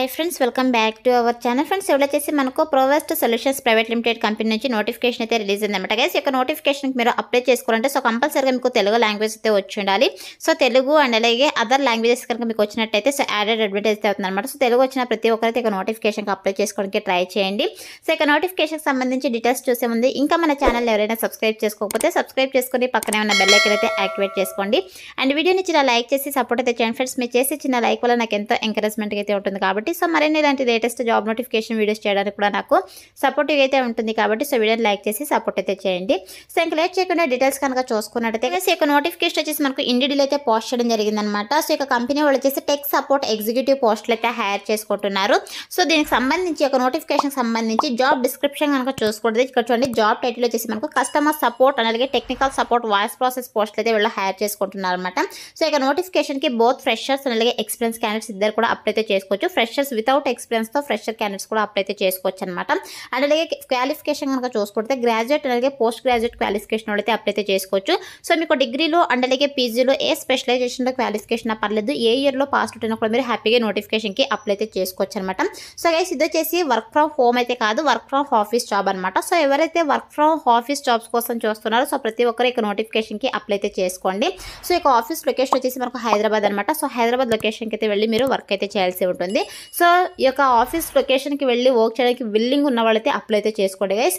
hi friends welcome back to our channel friends ఎవరు వచ్చేసి మనకు Provest solutions private limited company నుంచి notification అయితే రిలీజ్ అనమాట గైస్ యొక్క నోటిఫికేషన్కి మీరు అప్లై చేసుకోవాలంటే సో కంపల్సరీగా మీకు తెలుగు లాంగ్వేజ్ అయితే వచ్చి ఉండాలి సో తెలుగు అండ్ అలాగే అదర్ లాంగ్వేజెస్ కనుక మీకు వచ్చినట్టయితే సో యాడెడ్ అడ్వర్టైజ్ అవుతుంది అనమాట సో తెలుగు వచ్చిన ప్రతి ఒక్కరైతే ఇక నోటిఫికేషన్కి అప్లై చేసుకోవడానికి ట్రై చేయండి సో ఇక నోటిఫికేషన్కి సంబంధించి డీటెయిల్స్ చూసే ముందు ఇంకా మన ఛానల్ ఎవరైనా సబ్స్క్రైబ్ చేసుకోకపోతే సబ్స్క్రైబ్ చేసుకుని పక్కనే ఉన్న బెల్ ఐకన్ అయితే యాక్టివేట్ చేసుకోండి అండ్ వీడియోని చిన్న లైక్ చేసి సపోర్ట్ అయితే చేయండి ఫ్రెండ్స్ మీరు చేసి చిన్న లైక్ వల్ల నాకు ఎంతో ఎంకరేజ్మెంట్గా అయితే ఉంటుంది కాబట్టి కాబట్టి సో మరిన్ని ఇలాంటి లేటెస్ట్ జాబ్ నోటిఫికేషన్ వీడియోస్ చేయడానికి కూడా నాకు సపోర్టివ్ అయితే ఉంటుంది కాబట్టి సో వీడియోని లైక్ చేసి సపోర్ట్ అయితే చేయండి సో ఇంకా లేట్ చేయకుండా డీటెయిల్స్ కనుక చూసుకున్నట్టయితే సో ఇక నోటిఫికేషన్ వచ్చేసి మనకు ఇండిడీలో అయితే పోస్ట్ చేయడం జరిగిందనమాట సో ఇక కంపెనీ వాళ్ళు వచ్చేసి టెక్ సపోర్ట్ ఎగ్జిక్యూటివ్ పోస్టులు అయితే హైర్ చేసుకుంటున్నారు సో దీనికి సంబంధించి ఒక నోటిఫికేషన్ సంబంధించి జాబ్ డిస్క్రిప్షన్ కనుక చూసుకుంటే ఇక్కడ చూడండి జాబ్ టైటిల్ వచ్చేసి మనకు కస్టమర్ సపోర్ట్ అలాగే టెక్నికల్ సపోర్ట్ వాయిస్ ప్రాసెస్ పోస్టులు అయితే వీళ్ళు హైర్ చేసుకుంటున్నారు అనమాట సో ఇక కి బోత్ ఫ్రెషర్స్ అలాగే ఎక్స్పీరియన్స్ క్యాండిడేట్స్ ఇద్దరు కూడా అప్లై చేసుకోవచ్చు ఫ్రెష్ ఫ్రెషర్స్ వితౌట్ ఎక్స్పీరియన్స్తో ఫ్రెషర్ క్యాండిడేట్స్ కూడా అప్లై అయితే చేసుకోవచ్చు అనమాట అండ్ అలాగే క్వాలిఫికేషన్ కనుక చూసుకుంటే గ్రాడ్యుయేట్ అలాగే పోస్ట్ గ్రాడ్యుయేట్ క్వాలిఫికేషన్ వాళ్ళైతే అప్లై అయితే చేసుకోవచ్చు సో మీకు డిగ్రీలో అండ్ అలాగే పీజీలో ఏ స్పెషలైజేషన్లో క్వాలిఫికేషన్ పర్లేదు ఏ ఇయర్లో పాస్ అవుట్ కూడా మీరు హ్యాపీగా నోటిఫికేషన్కి అప్లై అయితే చేసుకోవచ్చు అనమాట సో గైస్ ఇది వచ్చేసి వర్క్ ఫ్రమ్ హోమ్ అయితే కాదు వర్క్ ఫ్రమ్ ఆఫీస్ జాబ్ అనమాట సో ఎవరైతే వర్క్ ఫ్రమ్ ఆఫీస్ జాబ్స్ కోసం చూస్తున్నారో సో ప్రతి ఒక్కరు ఇక నోటిఫికేషన్కి అప్లై అయితే చేసుకోండి సో ఇక ఆఫీస్ లొకేషన్ వచ్చేసి మనకు హైదరాబాద్ అనమాట సో హైదరాబాద్ లొకేషన్కి అయితే వెళ్ళి మీరు వర్క్ అయితే చేయాల్సి ఉంటుంది సో ఈ యొక్క ఆఫీస్ లొకేషన్కి వెళ్ళి వర్క్ చేయడానికి విల్లింగ్ ఉన్న వాళ్ళైతే అప్లై అయితే చేసుకోండి గైస్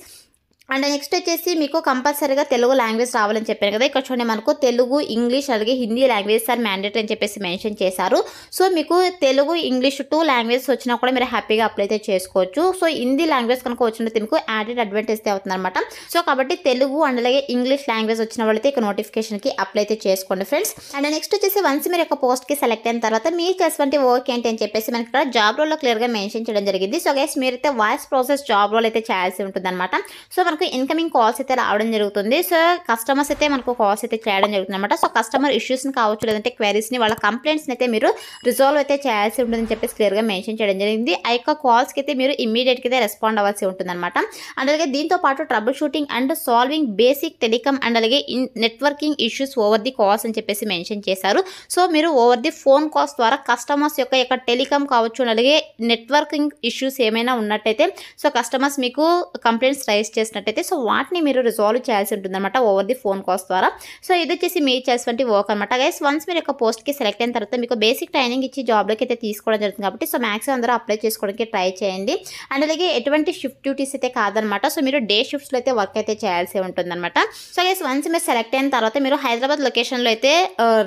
అండ్ నెక్స్ట్ వచ్చేసి మీకు కంపల్సరీగా తెలుగు లాంగ్వేజ్ రావాలని చెప్పాను కదా ఇక్కడ చూడండి మనకు తెలుగు ఇంగ్లీష్ అలాగే హిందీ లాంగ్వేజ్ సార్ మ్యాండేటరీ అని చెప్పేసి మెన్షన్ చేశారు సో మీకు తెలుగు ఇంగ్లీష్ టూ లాంగ్వేజెస్ వచ్చినా కూడా మీరు హ్యాపీగా అప్లై అయితే చేసుకోవచ్చు సో హిందీ లాంగ్వేజ్ కనుక వచ్చినట్టు మీకు యాడెడ్ అడ్వాంటేజ్ అవుతుంది అనమాట సో కాబట్టి తెలుగు అండ్ అలాగే ఇంగ్లీష్ లాంగ్వేజ్ వచ్చిన వాళ్ళైతే ఇక్కడ నోటిఫికేషన్కి అప్లై అయితే చేసుకోండి ఫ్రెండ్స్ అండ్ నెక్స్ట్ వచ్చేసి వన్స్ మీరు ఒక పోస్ట్కి సెలెక్ట్ అయిన తర్వాత మీకు తెలిసినటువంటి వర్క్ ఏంటి అని చెప్పేసి మనకి ఇక్కడ జాబ్ రోల్లో క్లియర్గా మెన్షన్ చేయడం జరిగింది సో గైస్ మీరైతే వాయిస్ ప్రాసెస్ జాబ్ రోల్ అయితే చేయాల్సి ఉంటుంది అనమాట సో మనకు మనకు ఇన్కమింగ్ కాల్స్ అయితే రావడం జరుగుతుంది సో కస్టమర్స్ అయితే మనకు కాల్స్ అయితే చేయడం జరుగుతుంది అనమాట సో కస్టమర్ ఇష్యూస్ని కావచ్చు లేదంటే క్వైరీస్ని వాళ్ళ కంప్లైంట్స్ని అయితే మీరు రిజాల్వ్ అయితే చేయాల్సి ఉంటుందని చెప్పేసి క్లియర్గా మెన్షన్ చేయడం జరిగింది ఆ యొక్క కాల్స్కి అయితే మీరు ఇమీడియట్గా అయితే రెస్పాండ్ అవ్వాల్సి ఉంటుంది అనమాట అండ్ అలాగే దీంతో పాటు troubleshooting and solving basic telecom and అలాగే networking issues over the calls అని చెప్పేసి మెన్షన్ చేశారు సో మీరు ఓవర్ ది ఫోన్ కాల్స్ ద్వారా కస్టమర్స్ యొక్క యొక్క టెలికమ్ కావచ్చు అలాగే నెట్వర్కింగ్ ఇష్యూస్ ఏమైనా ఉన్నట్టయితే సో కస్టమర్స్ మీకు కంప్లైంట్స్ రైజ్ చేసినట్టు చూసుకున్నట్టయితే సో వాటిని మీరు రిజాల్వ్ చేయాల్సి ఉంటుందన్నమాట ఓవర్ ది ఫోన్ కాల్స్ ద్వారా సో ఇది వచ్చేసి మీరు చేసినటువంటి వర్క్ అనమాట గైస్ వన్స్ మీరు యొక్క పోస్ట్కి సెలెక్ట్ అయిన తర్వాత మీకు బేసిక్ ట్రైనింగ్ ఇచ్చి జాబ్లోకి అయితే తీసుకోవడం జరుగుతుంది కాబట్టి సో మ్యాక్సిమం అందరూ అప్లై చేసుకోవడానికి ట్రై చేయండి అండ్ అలాగే ఎటువంటి షిఫ్ట్ డ్యూటీస్ అయితే కాదనమాట సో మీరు డే షిఫ్ట్స్లో అయితే వర్క్ అయితే చేయాల్సి ఉంటుందన్నమాట సో గైస్ వన్స్ మీరు సెలెక్ట్ అయిన తర్వాత మీరు హైదరాబాద్ లొకేషన్లో అయితే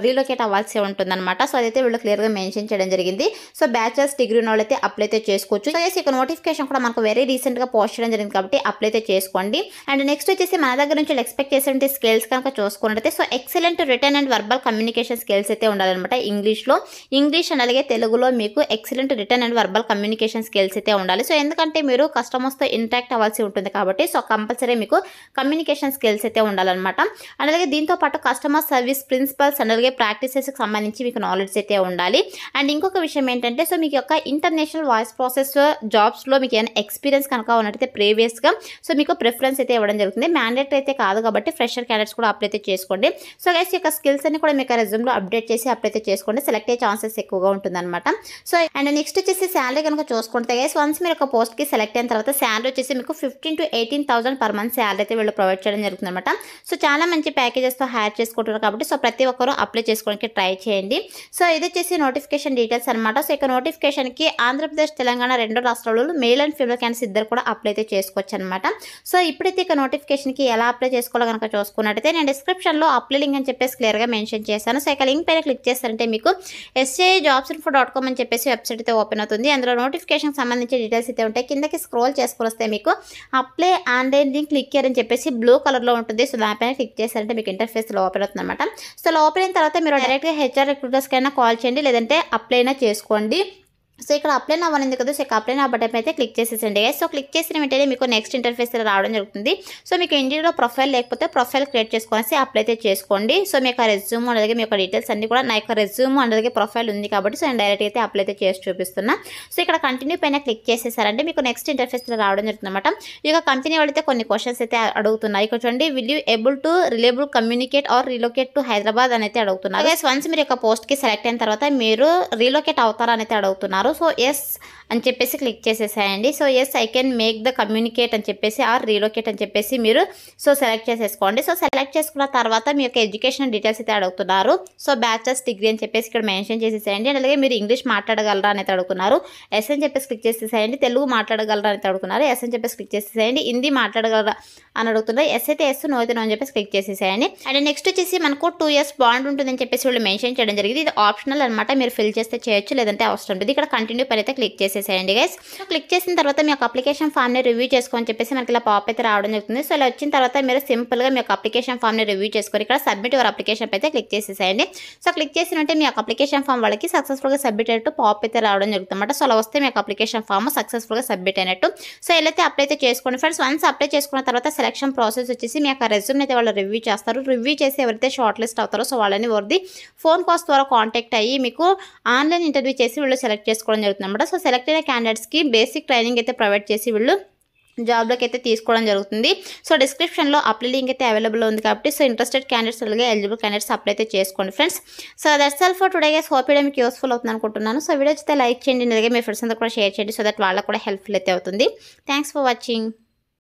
రీలొకేట్ అవ్వాల్సి ఉంటుందన్నమాట సో అదైతే వీళ్ళు క్లియర్గా మెన్షన్ చేయడం జరిగింది సో బ్యాచిలర్స్ డిగ్రీ వాళ్ళు అయితే అప్లై అయితే చేసుకోవచ్చు సో గైస్ ఇక నోటిఫికేషన్ కూడా మనకు వెరీ రీసెంట్గా పోస్ట్ చేయడం జరిగింది కాబట్టి అప్లై అయితే చేసుకోండి చేసుకోండి అండ్ నెక్స్ట్ వచ్చేసి మన దగ్గర నుంచి ఎక్స్పెక్ట్ చేసే స్కిల్స్ కనుక చూసుకున్నట్టయితే so excellent written and verbal communication skills అయితే ఉండాలన్నమాట ఇంగ్లీష్లో ఇంగ్లీష్ అండ్ అలాగే తెలుగులో మీకు excellent written and verbal communication skills అయితే ఉండాలి సో ఎందుకంటే మీరు కస్టమర్స్తో ఇంటరాక్ట్ అవ్వాల్సి ఉంటుంది కాబట్టి సో కంపల్సరీ మీకు కమ్యూనికేషన్ స్కిల్స్ అయితే ఉండాలన్నమాట అండ్ అలాగే దీంతో పాటు కస్టమర్ సర్వీస్ ప్రిన్సిపల్స్ అండ్ అలాగే ప్రాక్టీసెస్కి సంబంధించి మీకు నాలెడ్జ్ అయితే ఉండాలి అండ్ ఇంకొక విషయం ఏంటంటే సో మీకు యొక్క ఇంటర్నేషనల్ వాయిస్ ప్రాసెస్ జాబ్స్లో మీకు ఏమైనా ఎక్స్పీరియన్స్ కనుక ఉన్నట్టయితే ప్రీవియస్గా సో మీకు ప్రిఫరెన్స్ అయితే ఇవ్వడం జరుగుతుంది మ్యాండేటరీ అయితే కాదు కాబట్టి ఫ్రెషర్ క్యాండిడేట్స్ కూడా అప్లై అయితే చేసుకోండి సో గైస్ యొక్క స్కిల్స్ అన్ని కూడా మీకు రెజ్యూమ్లో అప్డేట్ చేసి అప్లై అయితే చేసుకోండి సెలెక్ట్ అయ్యే ఛాన్సెస్ ఎక్కువగా ఉంటుందన్నమాట సో అండ్ నెక్స్ట్ వచ్చేసి శాలరీ కనుక చూసుకుంటే గైస్ వన్స్ మీరు ఒక పోస్ట్కి సెలెక్ట్ అయిన తర్వాత శాలరీ వచ్చేసి మీకు fifteen to eighteen thousand per month salary అయితే వీళ్ళు ప్రొవైడ్ చేయడం జరుగుతుంది అనమాట సో చాలా మంచి ప్యాకేజెస్తో హైర్ చేసుకుంటున్నారు కాబట్టి సో ప్రతి ఒక్కరూ అప్లై చేసుకోవడానికి ట్రై చేయండి సో ఇది వచ్చేసి నోటిఫికేషన్ డీటెయిల్స్ అనమాట సో ఇక నోటిఫికేషన్కి ఆంధ్రప్రదేశ్ తెలంగాణ రెండు రాష్ట్రాలలో మేల్ అండ్ ఫీమేల్ క్యాండిడేట్స్ ఇద్దరు కూడా అప్లై అయితే చేసుకోవచ్చు అనమాట సో సో ఇప్పుడైతే ఇక నోటిఫికేషన్కి ఎలా అప్లై చేసుకోవాలో కనుక చూసుకున్నట్టయితే నేను డిస్క్రిప్షన్లో అప్లై లింక్ అని చెప్పేసి క్లియర్గా మెన్షన్ చేశాను సో ఇక లింక్ పైన క్లిక్ చేస్తారంటే మీకు SA jobs info dot com అని చెప్పేసి వెబ్సైట్ అయితే ఓపెన్ అవుతుంది అందులో నోటిఫికేషన్కి సంబంధించి డీటెయిల్స్ అయితే ఉంటాయి కిందకి స్క్రోల్ చేసుకొస్తే మీకు అప్లై ఆన్లైన్ లింక్ క్లిక్ చేయాలని చెప్పేసి బ్లూ కలర్లో ఉంటుంది సో దానిపైన క్లిక్ చేస్తారంటే మీకు ఇంటర్ఫేస్లో ఓపెన్ అవుతుంది అనమాట సో ఓపెన్ అయిన తర్వాత మీరు డైరెక్ట్గా హెచ్ఆర్ రిక్రూటర్స్కైనా కాల్ చేయండి లేదంటే అప్లైనా చేసుకోండి సో ఇక్కడ అప్లై అవ్వలేదు కదా సో ఇక అప్లై ఆ బటన్ అయితే క్లిక్ చేసేసండి సో క్లిక్ చేసిన వెంటనే మీకు నెక్స్ట్ ఇంటర్ఫేస్ రావడం జరుగుతుంది సో మీకు ఇండియాలో ప్రొఫైల్ లేకపోతే ప్రొఫైల్ క్రియేట్ చేసుకోవాలి అప్లై అయితే చేసుకోండి సో మీకు ఆ రెజ్యూమ్ అలాగే మీ యొక్క డీటెయిల్స్ అన్ని కూడా నా యొక్క రెజ్యూమ్ అలాగే ప్రొఫైల్ ఉంది కాబట్టి సో నేను డైరెక్ట్ అయితే అప్లై అయితే చేసి చూపిస్తున్నా సో ఇక్కడ కంటిన్యూ పైన క్లిక్ చేసేసారంటే మీకు నెక్స్ట్ ఇంటర్ఫేస్ రావడం జరుగుతుంది అనమాట ఇక కంపెనీ వాళ్ళైతే కొన్ని క్వశ్చన్స్ అయితే అడుగుతున్నాయి ఇక్కడ చూడండి will you able to reliable communicate or relocate to Hyderabad అని అయితే అడుగుతున్నారు వన్స్ మీరు యొక్క పోస్ట్కి సెలెక్ట్ అయిన తర్వాత మీరు రీలోకేట్ అవుతారా అయితే అడుగుతున్నారు సో ఎస్ అని చెప్పేసి క్లిక్ చేసేసాయండి so yes I can make the communicate అని చెప్పేసి ఆర్ రీలోకేట్ అని చెప్పేసి మీరు సో సెలెక్ట్ చేసేసుకోండి సో సెలెక్ట్ చేసుకున్న తర్వాత మీ యొక్క ఎడ్యుకేషన్ డీటెయిల్స్ అయితే అడుగుతున్నారు సో బ్యాచిలర్స్ డిగ్రీ అని చెప్పేసి ఇక్కడ మెన్షన్ చేసేసేయండి అలాగే మీరు ఇంగ్లీష్ మాట్లాడగలరా అనేది అడుగుతున్నారు ఎస్ అని చెప్పేసి క్లిక్ చేసేసేయండి తెలుగు మాట్లాడగలరా అనేది అడుగుతున్నారు ఎస్ అని చెప్పేసి క్లిక్ చేసేసేయండి హిందీ మాట్లాడగలరా అని అడుగుతున్నారు ఎస్ అయితే ఎస్ నో అయితే నో అని చెప్పేసి క్లిక్ చేసేసేయండి అండ్ నెక్స్ట్ వచ్చేసి మనకు టూ ఇయర్స్ బాండ్ ఉంటుందని చెప్పేసి వీళ్ళు మెన్షన్ చేయడం జరిగింది ఇది ఆప్షనల్ అనమాట మీరు ఫిల్ చేస్తే చేయొచ్చు లేదంటే అవసరం లేదు ఇక్కడ కంటిన్యూ పైన అయితే క్లిక్ చేసేసేయండి గైస్ క్లిక్ చేసిన తర్వాత మీ యొక్క అప్లికేషన్ ఫామ్ని రివ్యూ చేసుకోని చెప్పేసి మనకి ఇలా పాప్ అయితే రావడం జరుగుతుంది సో ఇలా వచ్చిన తర్వాత మీరు సింపుల్గా మీ యొక్క అప్లికేషన్ ఫామ్ని రివ్యూ చేసుకొని ఇక్కడ సబ్మిట్ యువర్ అప్లికేషన్ అయితే క్లిక్ చేసేసేయండి సో క్లిక్ ఉంటే మీ యొక్క అప్లికేషన్ ఫామ్ వాళ్ళకి సక్సెస్ఫుల్గా సబ్మిట్ అయినట్టు పాప్ అయితే రావడం జరుగుతుంది అన్నమాట సో అలా వస్తే మీ యొక్క అప్లికేషన్ ఫామ్ సక్సెస్ఫుల్గా సబ్మిట్ అయినట్టు సో ఇలా అయితే అప్లై అయితే చేసుకోండి ఫ్రెండ్స్ వన్స్ అప్లై చేసుకున్న తర్వాత సెలక్షన్ ప్రాసెస్ వచ్చేసి మీ యొక్క రెజ్యూమ్ అయితే వాళ్ళు రివ్యూ చేస్తారు రివ్యూ చేసి ఎవరైతే షార్ట్ లిస్ట్ అవుతారో సో వాళ్ళని వర్ది ఫోన్ కాల్స్ ద్వారా కాంటాక్ట్ అయ్యి మీకు ఆన్లైన్ ఇంటర్వ్యూ చేసి వీళ్ళు సెలెక్ట్ చేసుకుంటారు చేసుకోవడం జరుగుతుంది అనమాట సో సెలెక్ట్ అయిన క్యాండిడేట్స్కి బేసిక్ ట్రైనింగ్ అయితే ప్రొవైడ్ చేసి వీళ్ళు జాబ్లోకి అయితే తీసుకోవడం జరుగుతుంది సో డిస్క్రిప్షన్లో అప్లై లింక్ అయితే అవైలబుల్ ఉంది కాబట్టి సో ఇంట్రెస్టెడ్ క్యాండిడేట్స్ అలాగే ఎలిజిబుల్ క్యాండిడేట్స్ అప్లై అయితే చేసుకోండి friends so that's all for today guys hope మీకు యూస్ఫుల్ అవుతుంది అనుకుంటున్నాను సో వీడియో అయితే లైక్ చేయండి అలాగే మీ ఫ్రెండ్స్ అంతా కూడా షేర్ చేయండి సో దట్ వాళ్ళకు కూడా హెల్ప్ఫుల్ అయితే అవుతుంది థ్యాంక్స్ ఫర్ వాచింగ్